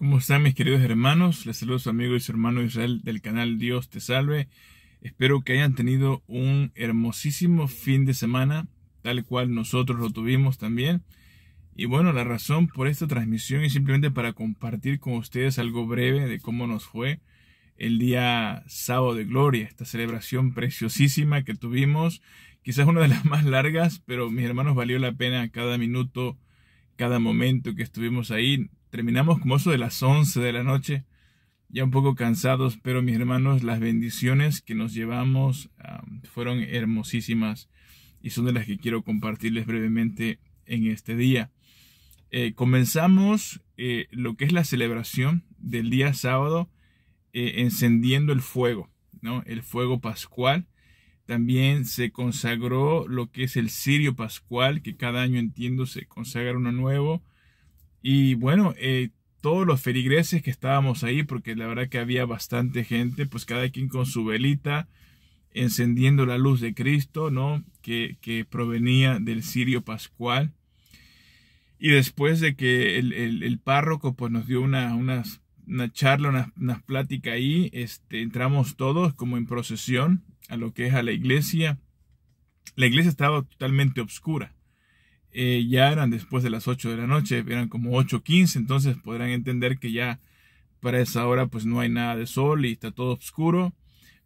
¿Cómo están mis queridos hermanos? Les saludo a su amigo y su hermano Israel del canal Dios te salve. Espero que hayan tenido un hermosísimo fin de semana, tal cual nosotros lo tuvimos también. Y bueno, la razón por esta transmisión es simplemente para compartir con ustedes algo breve de cómo nos fue el día sábado de gloria, esta celebración preciosísima que tuvimos, quizás una de las más largas, pero mis hermanos valió la pena cada minuto, cada momento que estuvimos ahí Terminamos como eso de las 11 de la noche, ya un poco cansados, pero mis hermanos, las bendiciones que nos llevamos fueron hermosísimas y son de las que quiero compartirles brevemente en este día. Eh, comenzamos eh, lo que es la celebración del día sábado eh, encendiendo el fuego, ¿no? el fuego pascual. También se consagró lo que es el cirio pascual, que cada año entiendo se consagra uno nuevo. Y bueno, eh, todos los feligreses que estábamos ahí, porque la verdad que había bastante gente, pues cada quien con su velita, encendiendo la luz de Cristo, ¿no? Que, provenía del Sirio pascual. Y después de que el, párroco pues, nos dio una, charla, unas una plática ahí, este, entramos todos como en procesión a lo que es a la iglesia. La iglesia estaba totalmente oscura. Eh, ya eran después de las 8 de la noche, eran como 8.15, entonces podrán entender que ya para esa hora pues no hay nada de sol y está todo oscuro.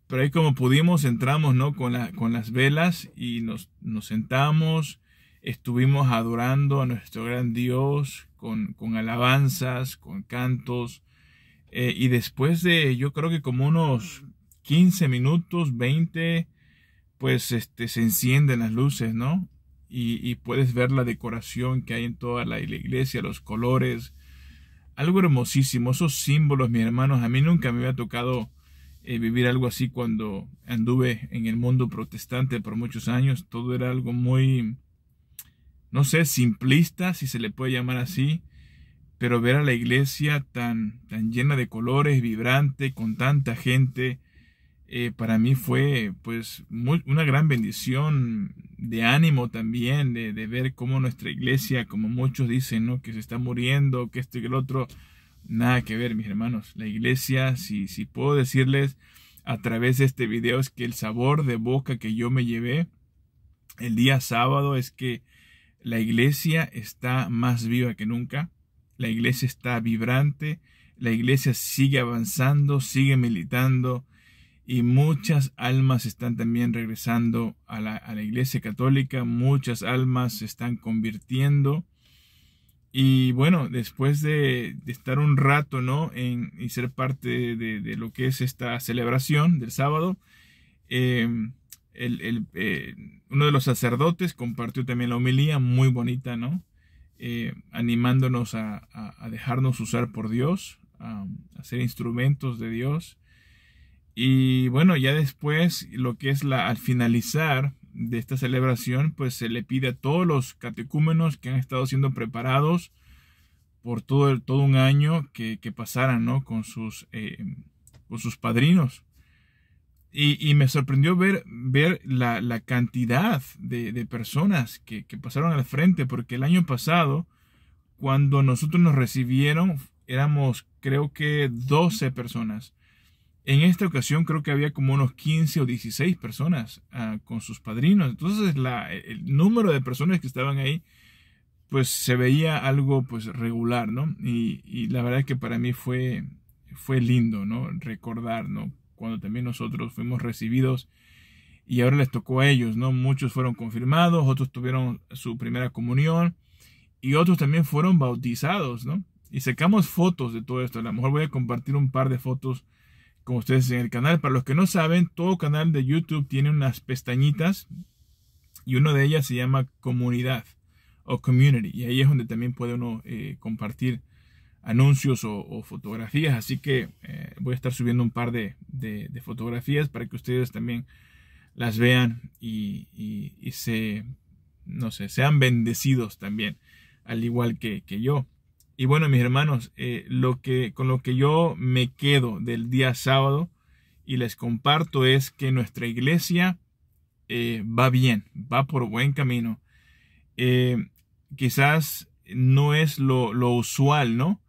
Pero ahí como pudimos entramos ¿no? con, con las velas y nos, nos sentamos, estuvimos adorando a nuestro gran Dios con, alabanzas, con cantos. Eh, y después de yo creo que como unos 15 minutos, 20, pues este, se encienden las luces, ¿no? y, puedes ver la decoración que hay en toda la, iglesia, los colores, algo hermosísimo, esos símbolos, mis hermanos, a mí nunca me había tocado eh, vivir algo así cuando anduve en el mundo protestante por muchos años, todo era algo muy, no sé, simplista, si se le puede llamar así, pero ver a la iglesia tan, tan llena de colores, vibrante, con tanta gente, eh, para mí fue pues una gran bendición, de ánimo también, de, ver cómo nuestra iglesia, como muchos dicen, ¿no? que se está muriendo, que esto y que el otro, nada que ver, mis hermanos. La iglesia, si, si puedo decirles a través de este video, es que el sabor de boca que yo me llevé el día sábado es que la iglesia está más viva que nunca, la iglesia está vibrante, la iglesia sigue avanzando, sigue militando, y muchas almas están también regresando a la, iglesia católica, muchas almas se están convirtiendo. Y bueno, después de, estar un rato, ¿no? En, y ser parte de, lo que es esta celebración del sábado, em, eh, uno de los sacerdotes compartió también la homilía, muy bonita, ¿no? Eh, animándonos a, dejarnos usar por Dios, a ser instrumentos de Dios y bueno, ya después, lo que es la, al finalizar de esta celebración, pues se le pide a todos los catecúmenos que han estado siendo preparados por todo, el, todo un año que, que pasaran ¿no? con, sus, eh, con sus padrinos. Y, me sorprendió ver, ver la, cantidad de, personas que, que, pasaron al frente, porque el año pasado, cuando nosotros nos recibieron, éramos creo que 12 personas. En esta ocasión creo que había como unos 15 o 16 personas ah, con sus padrinos. Entonces el número de personas que estaban ahí pues se veía algo pues regular, ¿no? Y, la verdad es que para mí fue, fue lindo, ¿no? Recordar, ¿no? Cuando también nosotros fuimos recibidos y ahora les tocó a ellos, ¿no? Muchos fueron confirmados, otros tuvieron su primera comunión y otros también fueron bautizados, ¿no? Y sacamos fotos de todo esto. A lo mejor voy a compartir un par de fotos como ustedes en el canal. Para los que no saben, todo canal de YouTube tiene unas pestañitas y una de ellas se llama comunidad o community. Y ahí es donde también puede uno eh, compartir anuncios o, fotografías. Así que eh, voy a estar subiendo un par de, fotografías para que ustedes también las vean y, se, no sé, sean bendecidos también, al igual que, que yo. Y bueno, mis hermanos, eh, lo que, con lo que yo me quedo del día sábado y les comparto es que nuestra iglesia eh, va bien, va por buen camino. Eh, quizás no es lo, usual, ¿no?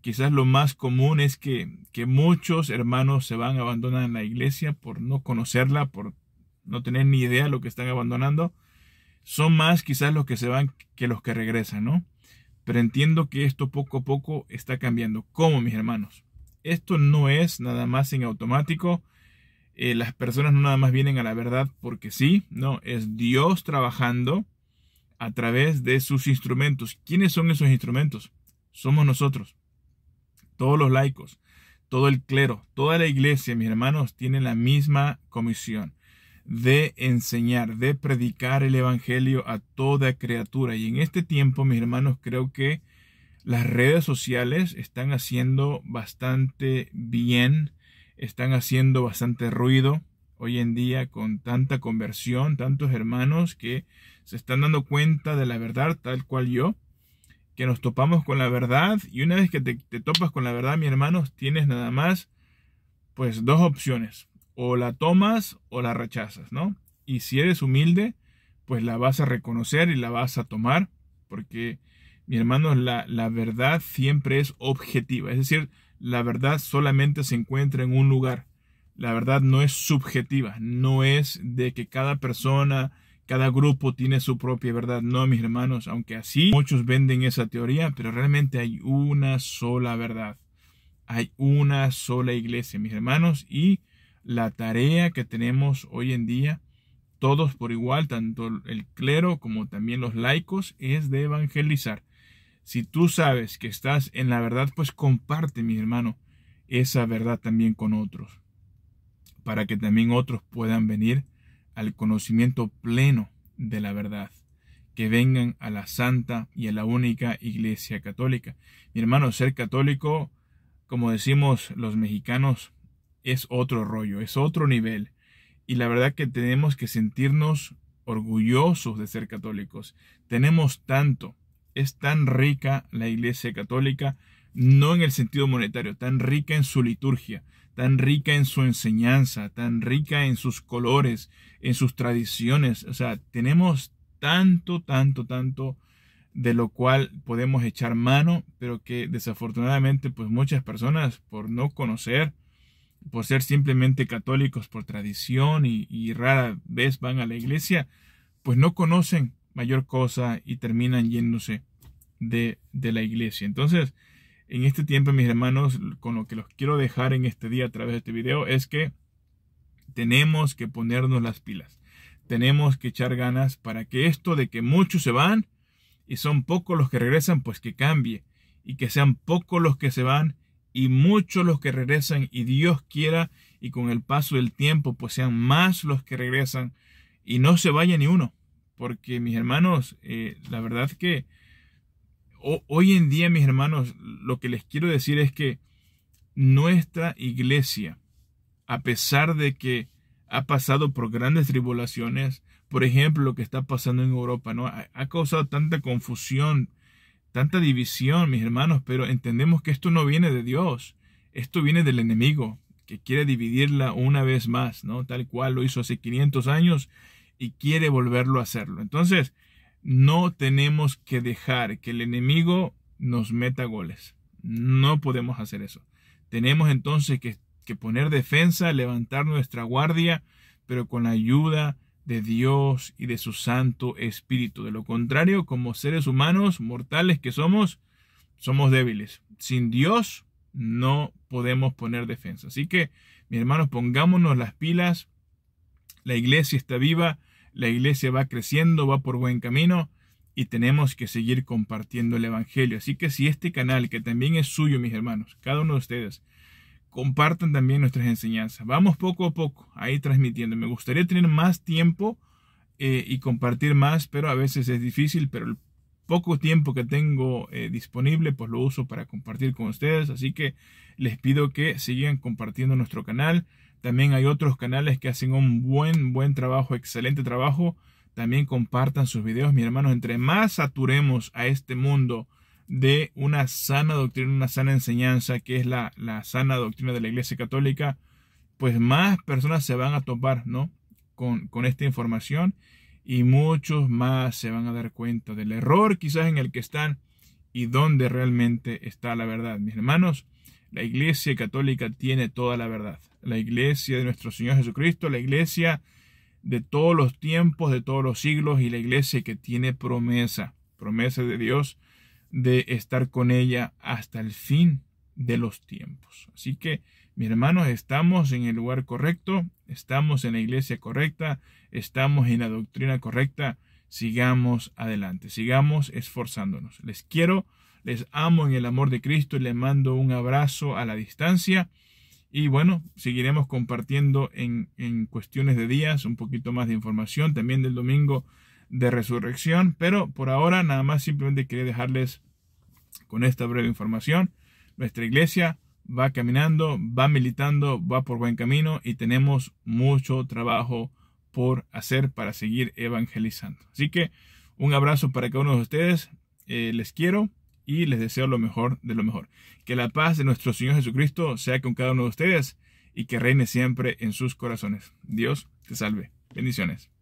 Quizás lo más común es que, muchos hermanos se van a en la iglesia por no conocerla, por no tener ni idea de lo que están abandonando. Son más quizás los que se van que los que regresan, ¿no? Pero entiendo que esto poco a poco está cambiando. ¿Cómo, mis hermanos? Esto no es nada más en automático. Eh, las personas no nada más vienen a la verdad porque sí, no, es Dios trabajando a través de sus instrumentos. ¿Quiénes son esos instrumentos? Somos nosotros, todos los laicos, todo el clero, toda la iglesia, mis hermanos, tienen la misma comisión de enseñar, de predicar el Evangelio a toda criatura. Y en este tiempo, mis hermanos, creo que las redes sociales están haciendo bastante bien, están haciendo bastante ruido hoy en día con tanta conversión, tantos hermanos que se están dando cuenta de la verdad, tal cual yo, que nos topamos con la verdad y una vez que te, topas con la verdad, mis hermanos, tienes nada más pues dos opciones o la tomas o la rechazas, ¿no? Y si eres humilde, pues la vas a reconocer y la vas a tomar, porque, mi hermano, la, la verdad siempre es objetiva, es decir, la verdad solamente se encuentra en un lugar. La verdad no es subjetiva, no es de que cada persona, cada grupo tiene su propia verdad. No, mis hermanos, aunque así muchos venden esa teoría, pero realmente hay una sola verdad. Hay una sola iglesia, mis hermanos, y la tarea que tenemos hoy en día, todos por igual, tanto el clero como también los laicos, es de evangelizar. Si tú sabes que estás en la verdad, pues comparte, mi hermano, esa verdad también con otros, para que también otros puedan venir al conocimiento pleno de la verdad, que vengan a la santa y a la única Iglesia católica. Mi hermano, ser católico, como decimos los mexicanos, es otro rollo, es otro nivel. Y la verdad que tenemos que sentirnos orgullosos de ser católicos. Tenemos tanto. Es tan rica la Iglesia Católica, no en el sentido monetario, tan rica en su liturgia, tan rica en su enseñanza, tan rica en sus colores, en sus tradiciones. O sea, tenemos tanto, tanto, tanto de lo cual podemos echar mano, pero que desafortunadamente pues muchas personas por no conocer por ser simplemente católicos por tradición y, rara vez van a la iglesia, pues no conocen mayor cosa y terminan yéndose de, de, la iglesia. Entonces, en este tiempo, mis hermanos, con lo que los quiero dejar en este día a través de este video es que tenemos que ponernos las pilas. Tenemos que echar ganas para que esto de que muchos se van y son pocos los que regresan, pues que cambie. Y que sean pocos los que se van y muchos los que regresan y Dios quiera y con el paso del tiempo pues sean más los que regresan y no se vaya ni uno. Porque mis hermanos, eh, la verdad que hoy en día, mis hermanos, lo que les quiero decir es que nuestra iglesia, a pesar de que ha pasado por grandes tribulaciones, por ejemplo, lo que está pasando en Europa, ¿no? Ha, causado tanta confusión tanta división, mis hermanos, pero entendemos que esto no viene de Dios, esto viene del enemigo, que quiere dividirla una vez más, ¿no? Tal cual lo hizo hace 500 años y quiere volverlo a hacerlo. Entonces, no tenemos que dejar que el enemigo nos meta goles. No podemos hacer eso. Tenemos entonces que, poner defensa, levantar nuestra guardia, pero con la ayuda de Dios y de su Santo Espíritu. De lo contrario, como seres humanos mortales que somos, somos débiles. Sin Dios no podemos poner defensa. Así que, mis hermanos, pongámonos las pilas. La iglesia está viva, la iglesia va creciendo, va por buen camino y tenemos que seguir compartiendo el Evangelio. Así que si este canal, que también es suyo, mis hermanos, cada uno de ustedes, compartan también nuestras enseñanzas. Vamos poco a poco ahí transmitiendo. Me gustaría tener más tiempo eh, y compartir más, pero a veces es difícil, pero el poco tiempo que tengo eh, disponible, pues lo uso para compartir con ustedes. Así que les pido que sigan compartiendo nuestro canal. También hay otros canales que hacen un buen, buen trabajo, excelente trabajo. También compartan sus videos, Mi hermano, Entre más saturemos a este mundo, de una sana doctrina, una sana enseñanza, que es la, sana doctrina de la Iglesia Católica, pues más personas se van a topar ¿no? con, con esta información y muchos más se van a dar cuenta del error quizás en el que están y dónde realmente está la verdad. Mis hermanos, la Iglesia Católica tiene toda la verdad. La Iglesia de nuestro Señor Jesucristo, la Iglesia de todos los tiempos, de todos los siglos y la Iglesia que tiene promesa, promesa de Dios de estar con ella hasta el fin de los tiempos. Así que, mis hermanos, estamos en el lugar correcto, estamos en la iglesia correcta, estamos en la doctrina correcta. Sigamos adelante, sigamos esforzándonos. Les quiero, les amo en el amor de Cristo y les mando un abrazo a la distancia. Y bueno, seguiremos compartiendo en, en cuestiones de días un poquito más de información, también del domingo de resurrección. Pero por ahora nada más simplemente quería dejarles con esta breve información. Nuestra iglesia va caminando, va militando, va por buen camino y tenemos mucho trabajo por hacer para seguir evangelizando. Así que un abrazo para cada uno de ustedes. Eh, les quiero y les deseo lo mejor de lo mejor. Que la paz de nuestro Señor Jesucristo sea con cada uno de ustedes y que reine siempre en sus corazones. Dios te salve. Bendiciones.